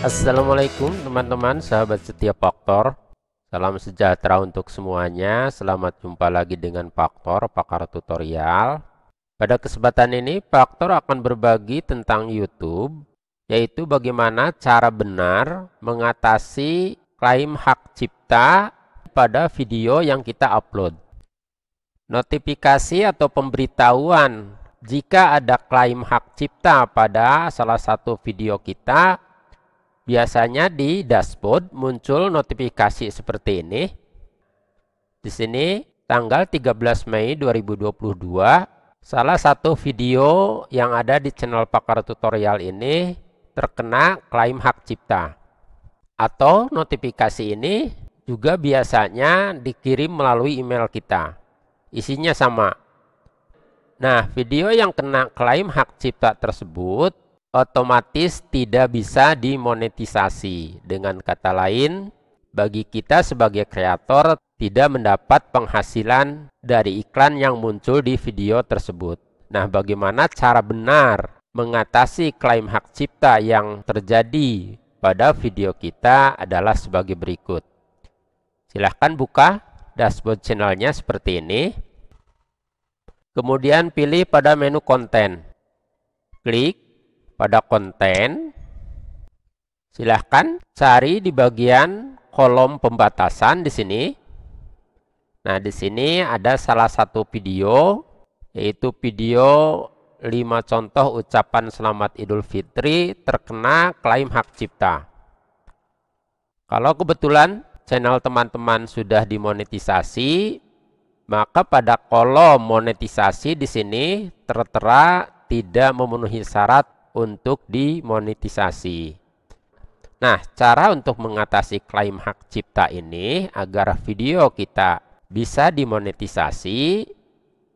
Assalamualaikum teman-teman sahabat setia faktor Salam sejahtera untuk semuanya Selamat jumpa lagi dengan faktor pakar tutorial Pada kesempatan ini faktor akan berbagi tentang YouTube Yaitu bagaimana cara benar mengatasi klaim hak cipta pada video yang kita upload Notifikasi atau pemberitahuan jika ada klaim hak cipta pada salah satu video kita Biasanya di dashboard muncul notifikasi seperti ini. Di sini tanggal 13 Mei 2022, salah satu video yang ada di channel Pakar Tutorial ini terkena klaim hak cipta. Atau notifikasi ini juga biasanya dikirim melalui email kita. Isinya sama. Nah, video yang kena klaim hak cipta tersebut otomatis tidak bisa dimonetisasi. Dengan kata lain, bagi kita sebagai kreator tidak mendapat penghasilan dari iklan yang muncul di video tersebut. Nah, bagaimana cara benar mengatasi klaim hak cipta yang terjadi pada video kita adalah sebagai berikut. Silahkan buka dashboard channelnya seperti ini. Kemudian pilih pada menu konten. Klik pada konten, silahkan cari di bagian kolom pembatasan di sini. Nah, di sini ada salah satu video, yaitu video 5 contoh ucapan selamat Idul Fitri terkena klaim hak cipta. Kalau kebetulan channel teman-teman sudah dimonetisasi, maka pada kolom monetisasi di sini tertera tidak memenuhi syarat untuk dimonetisasi. Nah, cara untuk mengatasi klaim hak cipta ini agar video kita bisa dimonetisasi,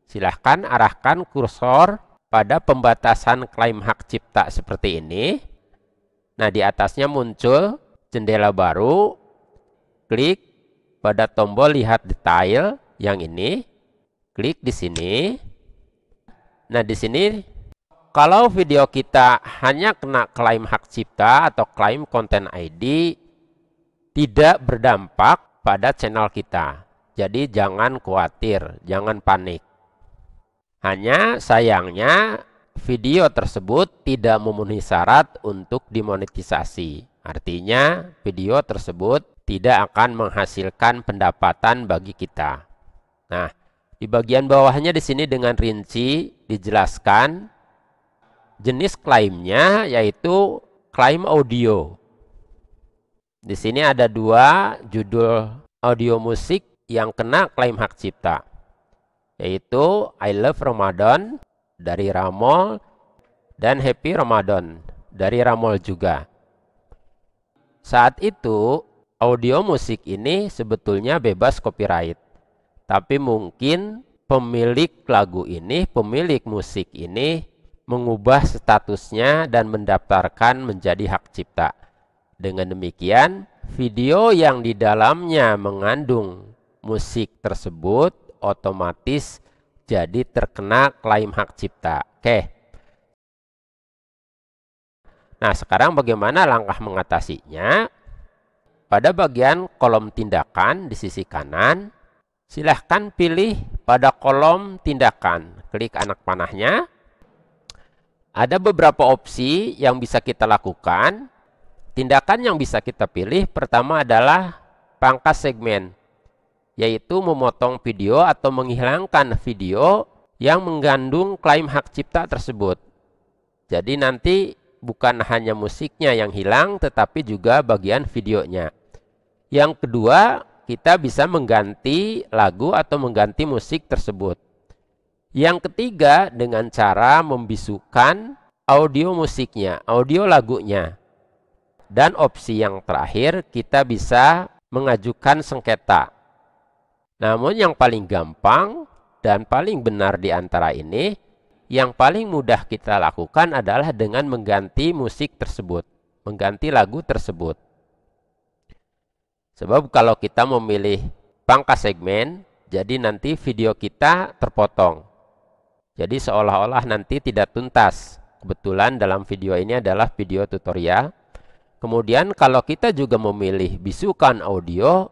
silahkan arahkan kursor pada pembatasan klaim hak cipta seperti ini. Nah, di atasnya muncul jendela baru, klik pada tombol lihat detail yang ini, klik di sini. Nah, di sini kalau video kita hanya kena klaim hak cipta atau klaim konten ID, tidak berdampak pada channel kita. Jadi jangan khawatir, jangan panik. Hanya sayangnya video tersebut tidak memenuhi syarat untuk dimonetisasi. Artinya video tersebut tidak akan menghasilkan pendapatan bagi kita. Nah, di bagian bawahnya di sini dengan rinci dijelaskan jenis klaimnya yaitu klaim audio. Di sini ada dua judul audio musik yang kena klaim hak cipta, yaitu I Love Ramadan dari Ramol dan Happy Ramadan dari Ramol juga. Saat itu, audio musik ini sebetulnya bebas copyright. Tapi mungkin pemilik lagu ini, pemilik musik ini mengubah statusnya dan mendaftarkan menjadi hak cipta. Dengan demikian, video yang di dalamnya mengandung musik tersebut otomatis jadi terkena klaim hak cipta. Oke. Nah, sekarang bagaimana langkah mengatasinya? Pada bagian kolom tindakan di sisi kanan, silahkan pilih pada kolom tindakan. Klik anak panahnya, ada beberapa opsi yang bisa kita lakukan. Tindakan yang bisa kita pilih pertama adalah pangkas segmen, yaitu memotong video atau menghilangkan video yang mengandung klaim hak cipta tersebut. Jadi nanti bukan hanya musiknya yang hilang tetapi juga bagian videonya. Yang kedua, kita bisa mengganti lagu atau mengganti musik tersebut. Yang ketiga dengan cara membisukan audio musiknya, audio lagunya. Dan opsi yang terakhir kita bisa mengajukan sengketa. Namun yang paling gampang dan paling benar di antara ini, yang paling mudah kita lakukan adalah dengan mengganti musik tersebut, mengganti lagu tersebut. Sebab kalau kita memilih pangkas segmen, jadi nanti video kita terpotong. Jadi seolah-olah nanti tidak tuntas. Kebetulan dalam video ini adalah video tutorial. Kemudian kalau kita juga memilih bisukan audio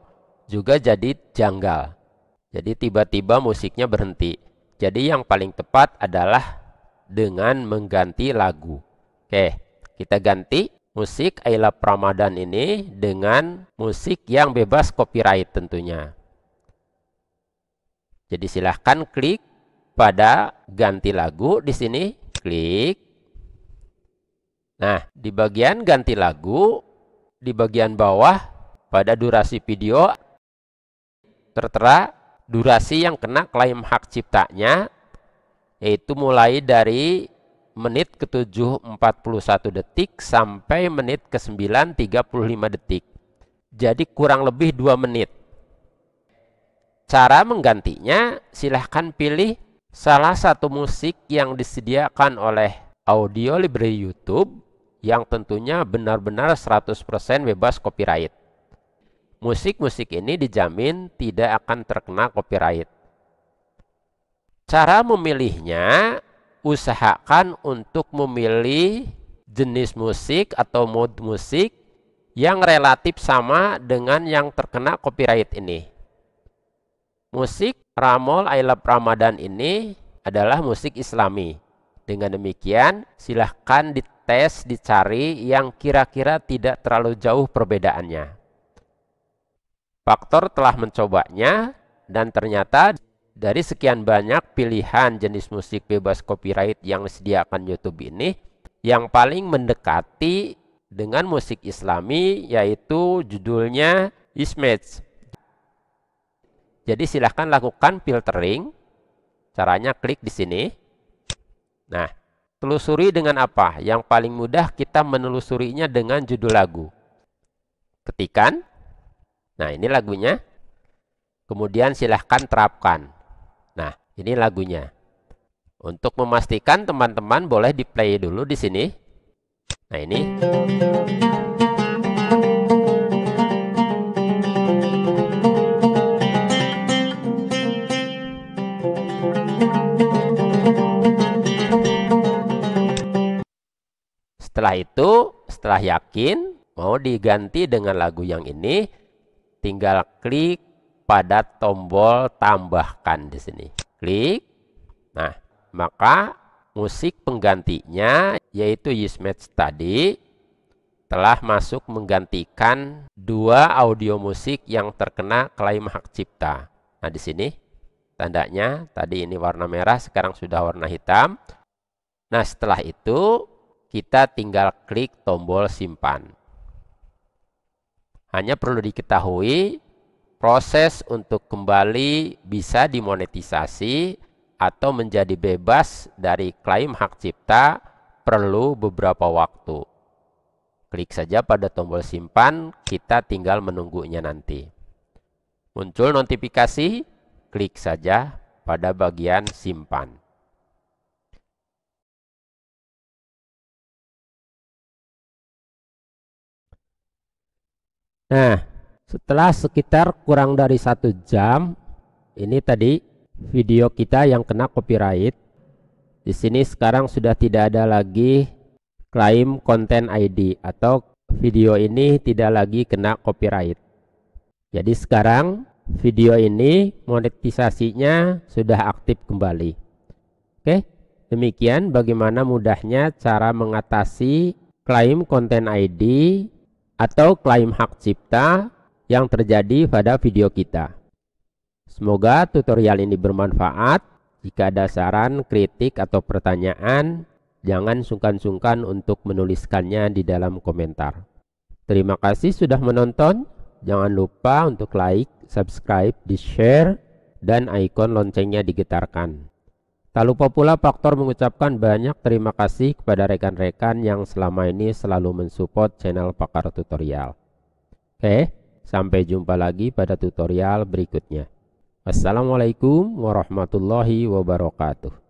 juga jadi janggal. Jadi tiba-tiba musiknya berhenti. Jadi yang paling tepat adalah dengan mengganti lagu. Oke, kita ganti musik Ayla Pramadan ini dengan musik yang bebas copyright tentunya. Jadi silahkan klik pada ganti lagu di sini klik. Nah, di bagian ganti lagu di bagian bawah pada durasi video tertera durasi yang kena klaim hak ciptanya yaitu mulai dari menit ke-7 41 detik sampai menit ke-9 35 detik. Jadi kurang lebih 2 menit. Cara menggantinya silahkan pilih Salah satu musik yang disediakan oleh Audio Library YouTube yang tentunya benar-benar 100% bebas copyright. Musik-musik ini dijamin tidak akan terkena copyright. Cara memilihnya, usahakan untuk memilih jenis musik atau mode musik yang relatif sama dengan yang terkena copyright ini musik Ramol I Love Ramadan ini adalah musik islami. Dengan demikian, silahkan dites, dicari yang kira-kira tidak terlalu jauh perbedaannya. Faktor telah mencobanya dan ternyata dari sekian banyak pilihan jenis musik bebas copyright yang disediakan YouTube ini, yang paling mendekati dengan musik islami yaitu judulnya Ismets jadi silahkan lakukan filtering. Caranya klik di sini. Nah, telusuri dengan apa? Yang paling mudah kita menelusurinya dengan judul lagu. Ketikan. Nah, ini lagunya. Kemudian silahkan terapkan. Nah, ini lagunya. Untuk memastikan teman-teman boleh di play dulu di sini. Nah, ini. Setelah yakin, mau diganti dengan lagu yang ini, tinggal klik pada tombol tambahkan di sini. Klik. Nah, maka musik penggantinya yaitu use Match tadi telah masuk menggantikan dua audio musik yang terkena klaim hak cipta. Nah, di sini tandanya tadi ini warna merah sekarang sudah warna hitam. Nah, setelah itu kita tinggal klik tombol simpan. Hanya perlu diketahui, proses untuk kembali bisa dimonetisasi atau menjadi bebas dari klaim hak cipta perlu beberapa waktu. Klik saja pada tombol simpan, kita tinggal menunggunya nanti. Muncul notifikasi, klik saja pada bagian simpan. Nah, setelah sekitar kurang dari satu jam, ini tadi video kita yang kena copyright. Di sini sekarang sudah tidak ada lagi klaim konten ID atau video ini tidak lagi kena copyright. Jadi sekarang video ini monetisasinya sudah aktif kembali. Oke, demikian bagaimana mudahnya cara mengatasi klaim konten ID atau klaim hak cipta yang terjadi pada video kita. Semoga tutorial ini bermanfaat. Jika ada saran, kritik, atau pertanyaan, jangan sungkan-sungkan untuk menuliskannya di dalam komentar. Terima kasih sudah menonton. Jangan lupa untuk like, subscribe, di-share, dan ikon loncengnya digetarkan. Tak lupa pula faktor mengucapkan banyak terima kasih kepada rekan-rekan yang selama ini selalu mensupport channel Pakar Tutorial. Oke, sampai jumpa lagi pada tutorial berikutnya. Assalamualaikum warahmatullahi wabarakatuh.